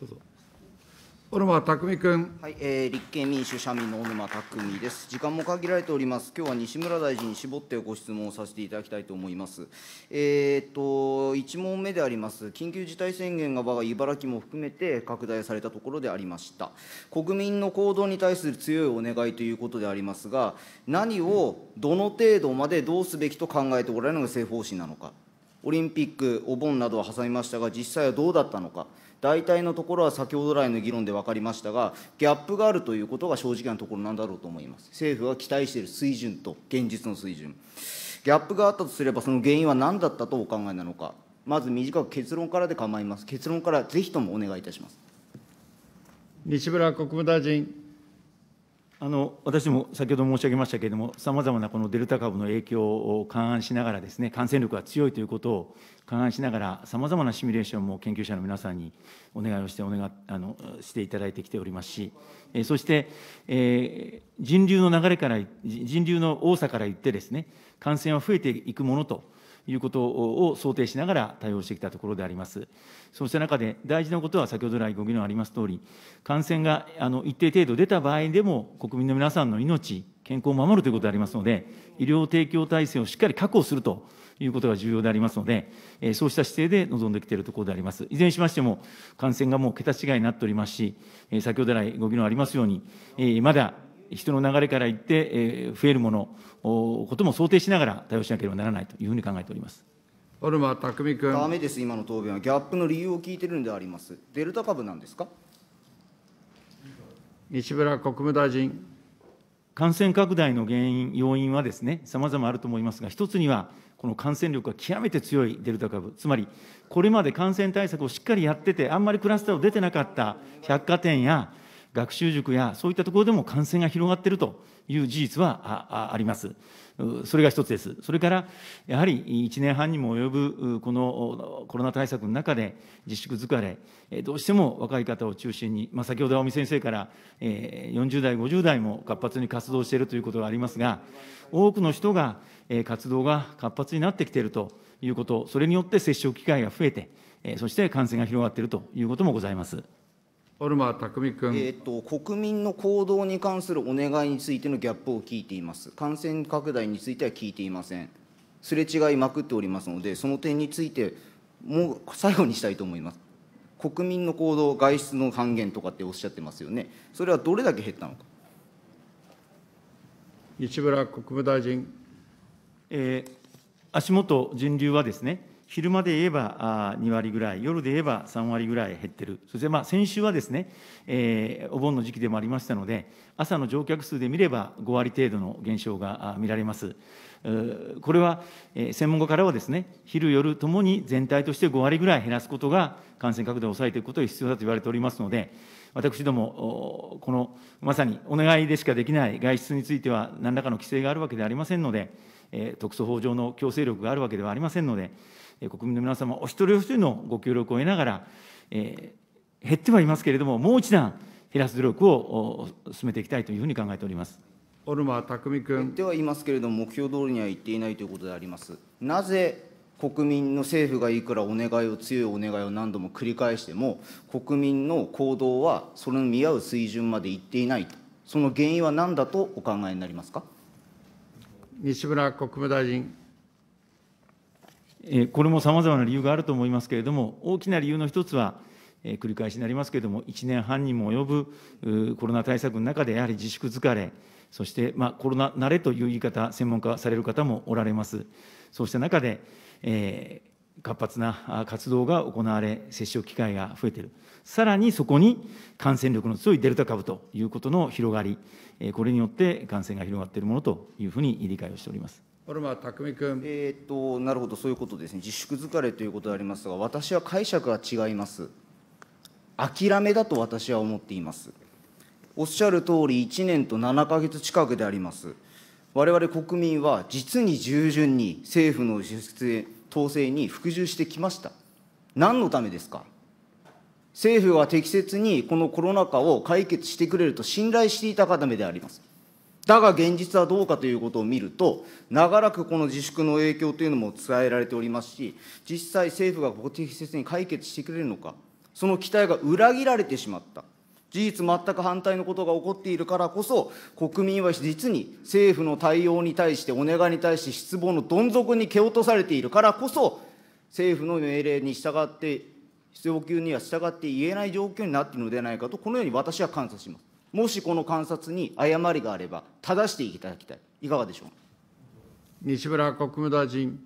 どうぞ。小沼匠君、はいえー、立憲民主・社民の小沼匠です。時間も限られております、今日は西村大臣に絞ってご質問をさせていただきたいと思います。えー、っと1問目であります、緊急事態宣言が場が茨城も含めて拡大されたところでありました。国民の行動に対する強いお願いということでありますが、何をどの程度までどうすべきと考えておられるのが政府方針なのか、オリンピック、お盆などは挟みましたが、実際はどうだったのか。大体のところは先ほど来の議論で分かりましたが、ギャップがあるということが正直なところなんだろうと思います。政府は期待している水準と現実の水準。ギャップがあったとすれば、その原因は何だったとお考えなのか、まず短く結論からで構います。結論からぜひともお願いいたします。西村国務大臣。あの私も先ほど申し上げましたけれども、さまざまなこのデルタ株の影響を勘案しながらですね、感染力が強いということを勘案しながら、さまざまなシミュレーションも研究者の皆さんにお願いをしてお願いあのしていただいてきておりますし、えそして、えー、人流の流れから、人流の多さから言ってですね、感染は増えていくものと。いうことを想定しながら対応してきたところであります。そうした中で大事なことは先ほど来ご議論ありますとおり、感染があの一定程度出た場合でも国民の皆さんの命、健康を守るということでありますので、医療提供体制をしっかり確保するということが重要でありますので、えそうした姿勢で臨んできているところであります。いずれにしましても、感染がもう桁違いになっておりますし、え先ほど来ご議論ありますように、えまだ人の流れからいって、え増えるもの、ことも想定しながら対応しなければならないというふうに考えております。小沼匠君ダメです、今の答弁は、ギャップの理由を聞いてるんであります、デルタ株なんですか西村国務大臣。感染拡大の原因、要因はですね、さまざまあると思いますが、一つには、この感染力が極めて強いデルタ株、つまり、これまで感染対策をしっかりやってて、あんまりクラスターを出てなかった百貨店や、学習塾やそういったところでも感染が広がっているという事実はあります。それが一つです。それから、やはり1年半にも及ぶこのコロナ対策の中で、自粛疲れ、どうしても若い方を中心に、まあ、先ほど青美先生から40代、50代も活発に活動しているということがありますが、多くの人が活動が活発になってきているということ、それによって接触機会が増えて、そして感染が広がっているということもございます。オルマ匠君、えーと。国民の行動に関するお願いについてのギャップを聞いています。感染拡大については聞いていません。すれ違いまくっておりますので、その点について、もう最後にしたいと思います。国民の行動、外出の半減とかっておっしゃってますよね、それはどれだけ減ったのか。西村国務大臣。えー、足元人流はですね、昼間で言えば2割ぐらい、夜で言えば3割ぐらい減ってる、そしてまあ先週はですね、えー、お盆の時期でもありましたので、朝の乗客数で見れば5割程度の減少が見られます。これは専門家からはですね、昼、夜ともに全体として5割ぐらい減らすことが感染拡大を抑えていくことが必要だと言われておりますので、私ども、このまさにお願いでしかできない外出については、何らかの規制があるわけではありませんので、特措法上の強制力があるわけではありませんので、国民の皆様お一人お一人のご協力を得ながら、えー、減ってはいますけれども、もう一段減らす努力を進めていきたいというふうに考えております。小沼匠君。ではいますけれども、目標通りにはいっていないということであります。なぜ国民の政府がいくらお願いを強いお願いを何度も繰り返しても国民の行動はそれに見合う水準までいっていないとその原因は何だとお考えになりますか西村国務大臣。これもさまざまな理由があると思いますけれども、大きな理由の一つは、繰り返しになりますけれども、1年半にも及ぶコロナ対策の中で、やはり自粛疲れ、そして、まあ、コロナ慣れという言い方、専門家される方もおられます。そうした中で、えー、活発な活動が行われ、接触機会が増えている。さらにそこに感染力の強いデルタ株ということの広がり、これによって感染が広がっているものというふうに理解をしております。えっと、なるほど、そういうことですね、自粛疲れということでありますが、私は解釈が違います。諦めだと私は思っています。おっしゃる通り、1年と7か月近くであります。我々国民は実に従順に政府の統制に服従してきました。何のためですか政府は適切にこのコロナ禍を解決してくれると信頼していた方めであります。だが現実はどうかということを見ると、長らくこの自粛の影響というのも伝えられておりますし、実際、政府が適切に解決してくれるのか、その期待が裏切られてしまった。事実、全く反対のことが起こっているからこそ、国民は実に政府の対応に対して、お願いに対して失望のどん底に蹴落とされているからこそ、政府の命令に従って、要求には従って言えない状況になっているのではないかと、このように私は感謝します。もしこの観察に誤りがあれば、正していただきたい、いかがでしょう西村国務大臣。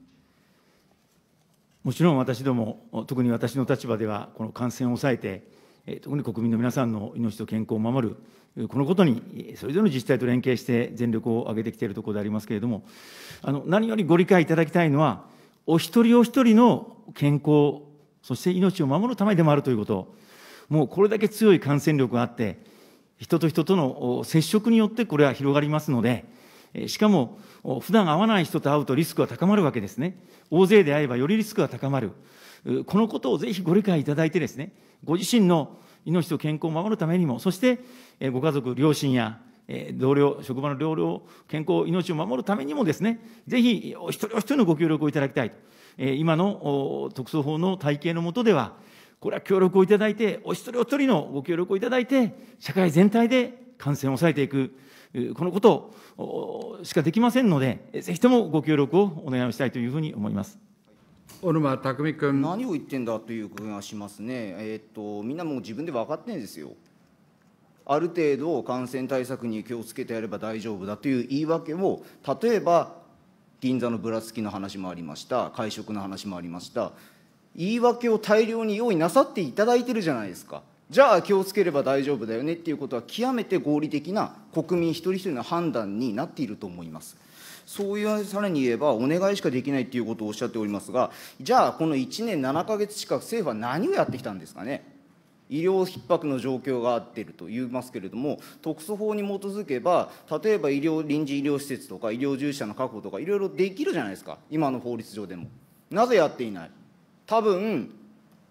もちろん私ども、特に私の立場では、この感染を抑えて、特に国民の皆さんの命と健康を守る、このことにそれぞれの自治体と連携して全力を挙げてきているところでありますけれども、あの何よりご理解いただきたいのは、お一人お一人の健康、そして命を守るためでもあるということ、もうこれだけ強い感染力があって、人と人との接触によってこれは広がりますので、しかも、普段会わない人と会うとリスクは高まるわけですね。大勢で会えばよりリスクが高まる。このことをぜひご理解いただいてですね、ご自身の命と健康を守るためにも、そして、ご家族、両親や同僚、職場の同僚、健康、命を守るためにもですね、ぜひ、お一人お一人のご協力をいただきたいと。今の特措法の体系の下では、これは協力をいただいて、お一人お一人のご協力をいただいて、社会全体で感染を抑えていく、このことしかできませんので、ぜひともご協力をお願いしたいというふうに思います。小沼匠君何を言ってんだという気がしますね、えー、っとみんなもう自分で分かってんですよ、ある程度感染対策に気をつけてやれば大丈夫だという言い訳を、例えば銀座のぶらつきの話もありました、会食の話もありました、言い訳を大量に用意なさっていただいてるじゃないですか。じゃあ気をつければ大丈夫だよねっていうことは、極めて合理的な国民一人一人の判断になっていると思います。そういう、さらに言えば、お願いしかできないということをおっしゃっておりますが、じゃあ、この1年7か月近く、政府は何をやってきたんですかね。医療逼迫の状況があっていると言いますけれども、特措法に基づけば、例えば医療臨時医療施設とか、医療従事者の確保とか、いろいろできるじゃないですか、今の法律上でも。なぜやっていない多分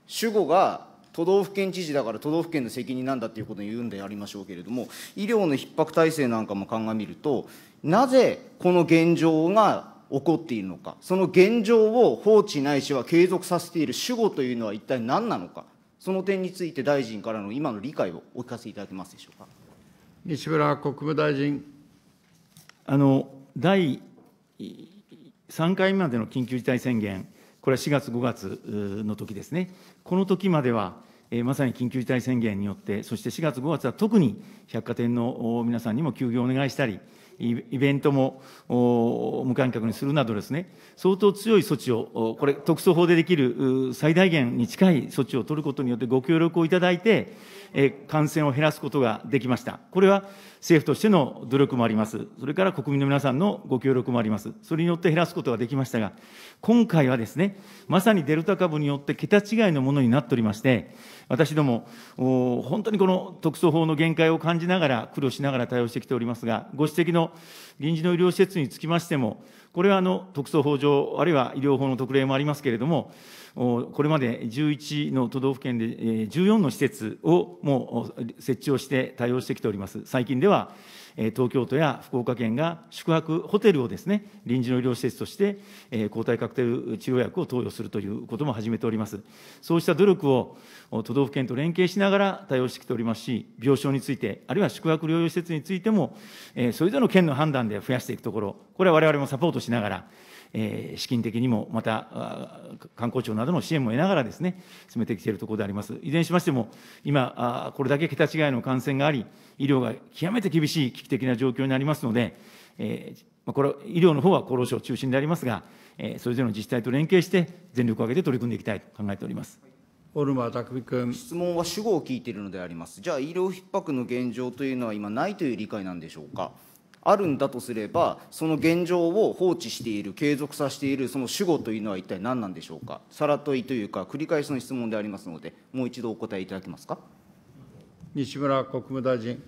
主語が都道府県知事だから都道府県の責任なんだということを言うんでありましょうけれども、医療の逼迫体制なんかも鑑みると、なぜこの現状が起こっているのか、その現状を放置ないしは継続させている主語というのは一体何なのか、その点について大臣からの今の理解をお聞かせいただけますでしょうか。西村国務大臣。あの第3回までの緊急事態宣言、これは4月、5月の時ですね、この時までは、まさに緊急事態宣言によって、そして4月、5月は特に百貨店の皆さんにも休業をお願いしたり、イベントも無観客にするなどですね、相当強い措置を、これ、特措法でできる最大限に近い措置を取ることによって、ご協力をいただいて、感染を減らすことができました。これは政府としての努力もあります。それから国民の皆さんのご協力もあります。それによって減らすことができましたが、今回はですね、まさにデルタ株によって桁違いのものになっておりまして、私ども、本当にこの特措法の限界を感じながら、苦労しながら対応してきておりますが、ご指摘の臨時の医療施設につきましても、これはあの特措法上、あるいは医療法の特例もありますけれども、これまで11の都道府県で14の施設をもう設置をして対応してきております。最近では、東京都や福岡県が宿泊ホテルをですね、臨時の医療施設として、抗体カクテル治療薬を投与するということも始めております。そうした努力を都道府県と連携しながら対応してきておりますし、病床について、あるいは宿泊療養施設についても、それぞれの県の判断で増やしていくところ、これはわれわれもサポートしながら、えー、資金的にも、また観光庁などの支援も得ながらですね、進めてきているところであります。いずれにしましても、今、あこれだけ桁違いの感染があり、医療が極めて厳しい危機的な状況になりますので、えーまあ、これ医療の方は厚労省中心でありますが、えー、それぞれの自治体と連携して、全力を挙げて取り組んでいきたいと考えております。小沼匠君質問は主語を聞いているのであります、じゃあ、医療逼迫の現状というのは今、ないという理解なんでしょうか。あるんだとすればその現状を放置している継続させているその主語というのは一体何なんでしょうかさら問いというか繰り返しの質問でありますのでもう一度お答えいただけますか西村国務大臣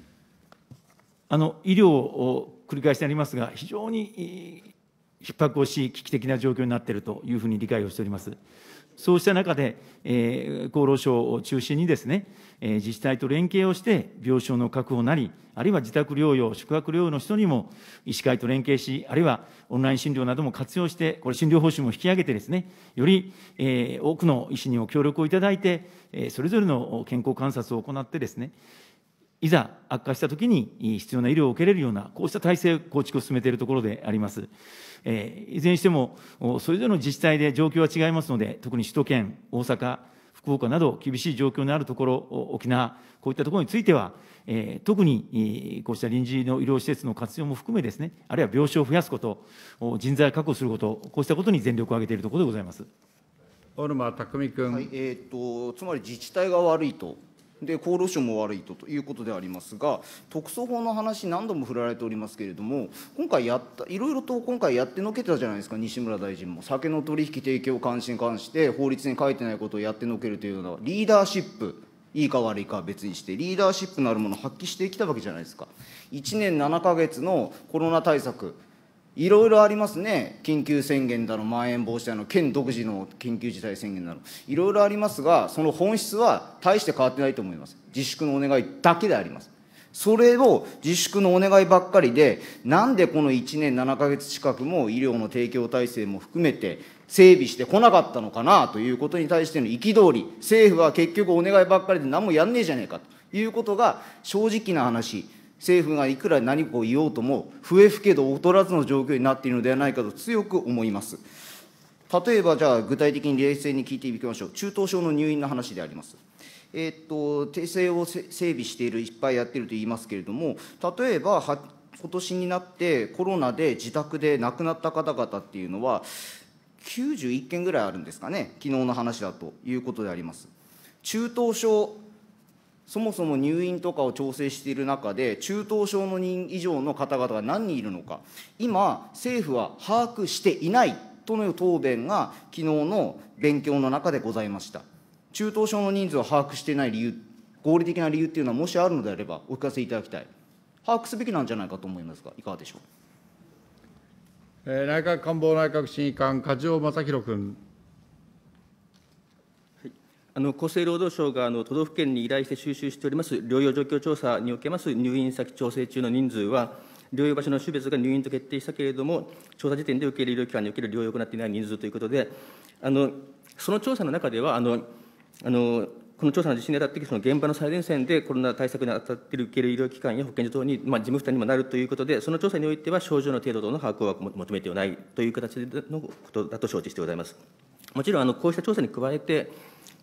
あの医療を繰り返してありますが非常に逼迫をし危機的な状況になっているというふうに理解をしております。そうした中で、えー、厚労省を中心にですね、えー、自治体と連携をして、病床の確保なり、あるいは自宅療養、宿泊療養の人にも、医師会と連携し、あるいはオンライン診療なども活用して、これ、診療報酬も引き上げてですね、より、えー、多くの医師にも協力をいただいて、えー、それぞれの健康観察を行ってですね、いざ悪化したときに必要な医療を受けれるような、こうした体制構築を進めているところであります。えー、いずれにしても、それぞれの自治体で状況は違いますので、特に首都圏、大阪、福岡など厳しい状況のあるところ、沖縄、こういったところについては、えー、特にこうした臨時の医療施設の活用も含めですね、あるいは病床を増やすこと、人材を確保すること、こうしたことに全力を挙げているところでございます。小沼巧君、はい、えーとつまり自治体が悪いとで厚労省も悪いとということでありますが、特措法の話、何度も振られておりますけれども、今回やった、いろいろと今回やってのけたじゃないですか、西村大臣も、酒の取引提供監視に関して、法律に書いてないことをやってのけるというのは、リーダーシップ。いいか悪いかは別にして、リーダーシップのあるものを発揮してきたわけじゃないですか。1年7か月のコロナ対策、いろいろありますね緊急宣言だのまん延防止だの県独自の緊急事態宣言だのいろいろありますがその本質は大して変わってないと思います自粛のお願いだけでありますそれを自粛のお願いばっかりでなんでこの1年7か月近くも医療の提供体制も含めて整備してこなかったのかなということに対しての憤り政府は結局お願いばっかりで何もやんねえじゃねえかということが正直な話政府がいくら何を言おうとも、笛吹けど劣らずの状況になっているのではないかと強く思います。例えば、じゃあ、具体的に冷静に聞いていきましょう。中等症の入院の話であります。えー、っと、訂正を整備している、いっぱいやっていると言いますけれども、例えば、は今年になってコロナで自宅で亡くなった方々っていうのは、91件ぐらいあるんですかね、昨日の話だということであります。中等症そもそも入院とかを調整している中で、中等症の人以上の方々が何人いるのか、今、政府は把握していないとの答弁が、昨日の勉強の中でございました。中等症の人数を把握していない理由、合理的な理由っていうのは、もしあるのであれば、お聞かせいただきたい。把握すべきなんじゃないかと思いますが、いかがでしょう。内閣官房内閣審議官、梶尾正弘君。あの厚生労働省があの都道府県に依頼して収集しております療養状況調査におけます入院先調整中の人数は、療養場所の種別が入院と決定したけれども、調査時点で受け入れ医療機関における療養を行っていない人数ということで、あのその調査の中では、あのあのこの調査の実施にあたって、その現場の最前線でコロナ対策に当たっている受け入れ医療機関や保健所等に、まあ、事務負担にもなるということで、その調査においては症状の程度等の把握を求めてはないという形のことだと承知してございます。もちろんあのこうした調査に加えて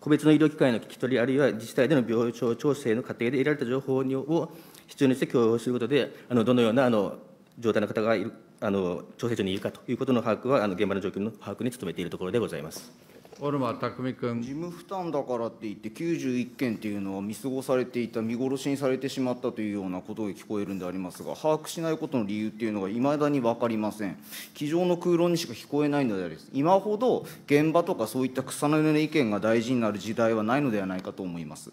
個別の医療機関への聞き取り、あるいは自治体での病床調整の過程で得られた情報を必要にして共有することで、あのどのようなあの状態の方がいるあの調整所にいるかということの把握は、あの現場の状況の把握に努めているところでございます。小沼巧君。事務負担だからって言って、91件というのは見過ごされていた、見殺しにされてしまったというようなことが聞こえるんでありますが、把握しないことの理由っていうのがいまだに分かりません。机上の空論にしか聞こえないのであります。今ほど現場とかそういった草の根の意見が大事になる時代はないのではないかと思います。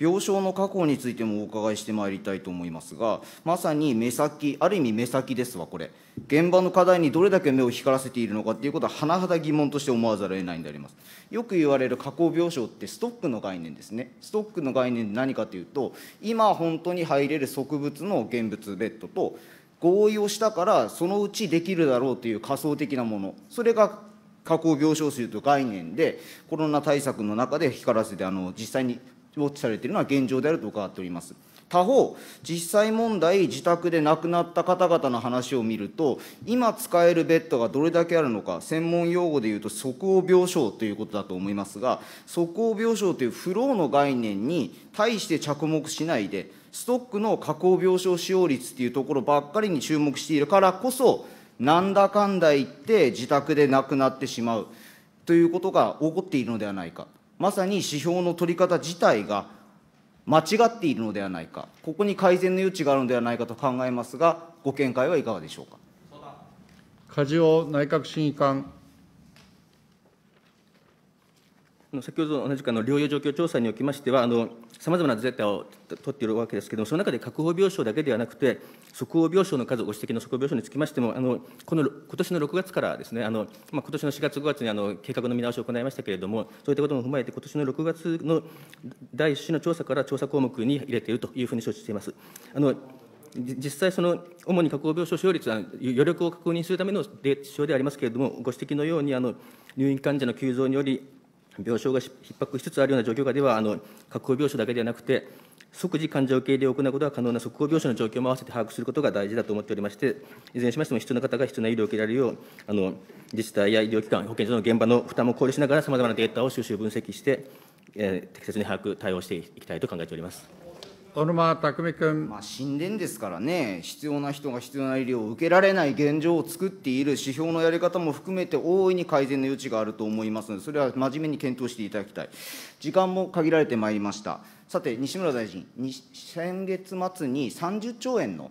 病床の確保についてもお伺いしてまいりたいと思いますが、まさに目先、ある意味目先ですわ、これ、現場の課題にどれだけ目を光らせているのかということは、甚だ疑問として思わざるを得ないんであります。よく言われる確保病床ってストックの概念ですね。ストックの概念で何かというと、今本当に入れる植物の現物ベッドと、合意をしたから、そのうちできるだろうという仮想的なもの、それが加工病床数という概念で、コロナ対策の中で光らせて、あの実際にウォッチされているのは現状であると伺っております。他方、実際問題、自宅で亡くなった方々の話を見ると、今使えるベッドがどれだけあるのか、専門用語でいうと、即応病床ということだと思いますが、即応病床というフローの概念に対して着目しないで、ストックの加工病床使用率というところばっかりに注目しているからこそ、なんだかんだ言って自宅で亡くなってしまうということが起こっているのではないか。まさに指標の取り方自体が間違っているのではないか、ここに改善の余地があるのではないかと考えますが、ご見解はいかがでしょうか。梶尾内閣審議官。先ほど同じくあの療養状況調査におきましては、あのさまざまなデータを取っているわけですけれども、その中で確保病床だけではなくて、即応病床の数、ご指摘の即応病床につきましても、あのこの今年の6月からですね、あのまあ、今年の4月、5月にあの計画の見直しを行いましたけれども、そういったことも踏まえて、今年の6月の第1種の調査から調査項目に入れているというふうに承知しています。あの実際、その主に確保病床使用率は余力を確認するための指標でありますけれども、ご指摘のようにあの、入院患者の急増により、病床が逼迫しつつあるような状況下では、あの確保病床だけではなくて、即時患者受け入れを行うことが可能な即応病床の状況も合わせて把握することが大事だと思っておりまして、いずれにしましても、必要な方が必要な医療を受けられるよう、あの自治体や医療機関、保健所の現場の負担も考慮しながら、さまざまなデータを収集、分析して、えー、適切に把握、対応していきたいと考えております。小沼巧君。まあ、神殿ですからね、必要な人が必要な医療を受けられない現状を作っている指標のやり方も含めて、大いに改善の余地があると思いますので、それは真面目に検討していただきたい。時間も限られてまいりました。さて、西村大臣、先月末に30兆円の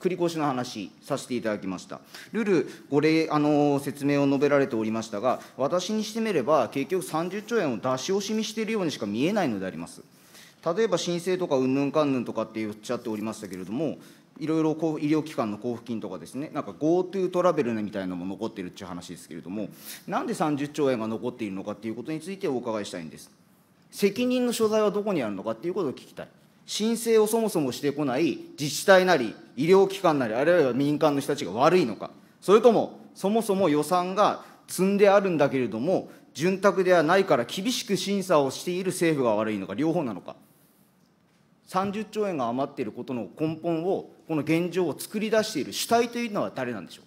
繰り越しの話、させていただきました。ルール、ご例、あの説明を述べられておりましたが、私にしてみれば、結局30兆円を出し惜しみしているようにしか見えないのであります。例えば申請とかうんぬんかんぬんとかって言っちゃっておりましたけれども、いろいろこう医療機関の交付金とかですね、なんか GoTo トラベルみたいなのも残ってるっていう話ですけれども、なんで30兆円が残っているのかっていうことについてお伺いしたいんです。責任の所在はどこにあるのかっていうことを聞きたい。申請をそもそもしてこない自治体なり、医療機関なり、あるいは民間の人たちが悪いのか、それともそもそも予算が積んであるんだけれども、潤沢ではないから厳しく審査をしている政府が悪いのか、両方なのか。30兆円が余っていることの根本を、この現状を作り出している主体というのは誰なんでしょう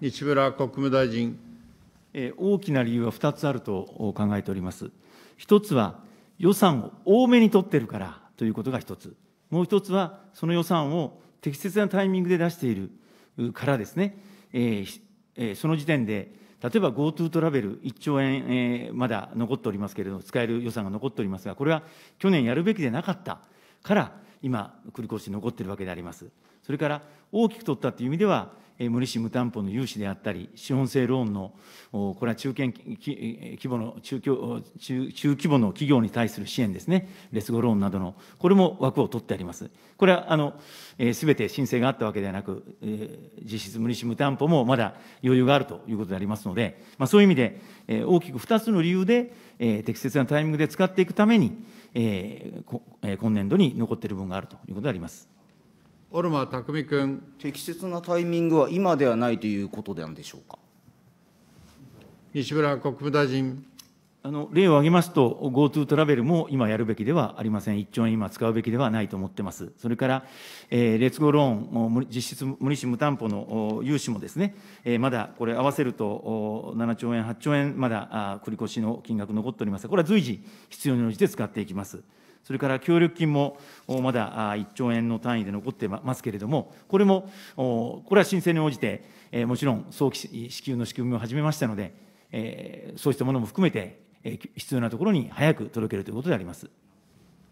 西村国務大臣。大きな理由は2つあると考えております。1つは、予算を多めに取ってるからということが1つ、もう1つは、その予算を適切なタイミングで出しているからですね、えその時点で、例えば GoTo トラベル、1兆円、えー、まだ残っておりますけれども、使える予算が残っておりますが、これは去年やるべきでなかったから、今、繰り越し残っているわけであります。それから大きく取ったという意味では、無利子無担保の融資であったり、資本性ローンの、これは中堅規模の中中、中規模の企業に対する支援ですね、レスゴローンなどの、これも枠を取ってあります。これは、あの、すべて申請があったわけではなく、実質無利子無担保もまだ余裕があるということでありますので、まあ、そういう意味で、大きく2つの理由で、適切なタイミングで使っていくために、今年度に残っている分があるということであります。小沼巧君。適切なタイミングは今ではないということなんでしょうか。西村国務大臣。あの例を挙げますと、GoTo トラベルも今やるべきではありません、1兆円今使うべきではないと思ってます、それから、えー、レッツゴーローン、実質無利子無担保の融資もですね、えー、まだこれ、合わせると7兆円、8兆円、まだ繰り越しの金額残っておりますこれは随時、必要に応じて使っていきます。それから協力金もまだ1兆円の単位で残ってますけれども、これも、これは申請に応じて、もちろん早期支給の仕組みを始めましたので、そうしたものも含めて、必要なところに早く届けるということであります。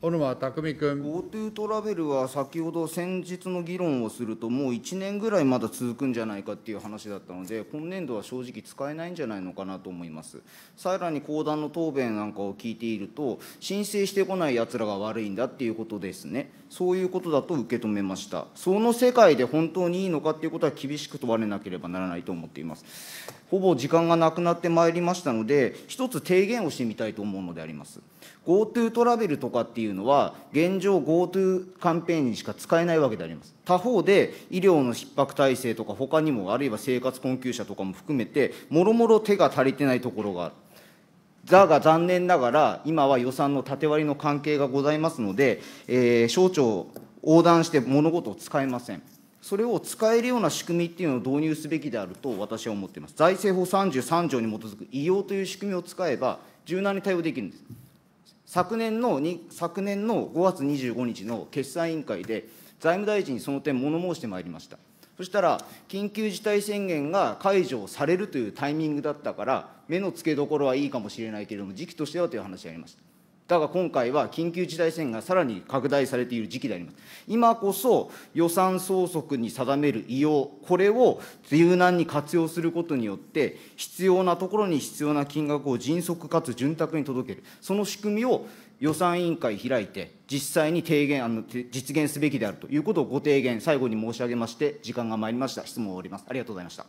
小沼匠君。GoTo トラベルは先ほど先日の議論をすると、もう1年ぐらいまだ続くんじゃないかっていう話だったので、今年度は正直使えないんじゃないのかなと思います。さらに講談の答弁なんかを聞いていると、申請してこないやつらが悪いんだっていうことですね。そういうことだと受け止めました。その世界で本当にいいのかっていうことは厳しく問われなければならないと思っています。ほぼ時間がなくなってまいりましたので、一つ提言をしてみたいと思うのであります。GoTo トラベルとかっていうのは、現状、GoTo キャンペーンにしか使えないわけであります。他方で、医療の逼迫体制とか、他にも、あるいは生活困窮者とかも含めて、もろもろ手が足りてないところがある。だが残念ながら、今は予算の縦割りの関係がございますので、えー、省庁横断して物事を使えません。それを使えるような仕組みっていうのを導入すべきであると私は思っています。財政法33条に基づく異様という仕組みを使えば、柔軟に対応できるんです。昨年の昨年の5月25日の決算委員会で、財務大臣にその点、物申してまいりました。そしたら、緊急事態宣言が解除されるというタイミングだったから、目のつけどころはいいかもしれないけれども、時期としてはという話がありました。だが今回は緊急事態宣言がさらに拡大されている時期であります。今こそ予算総則に定める異様、これを柔軟に活用することによって、必要なところに必要な金額を迅速かつ潤沢に届ける、その仕組みを予算委員会開いて、実際に提言あの、実現すべきであるということをご提言、最後に申し上げまして、時間が参りました。質問を終わります。ありがとうございました。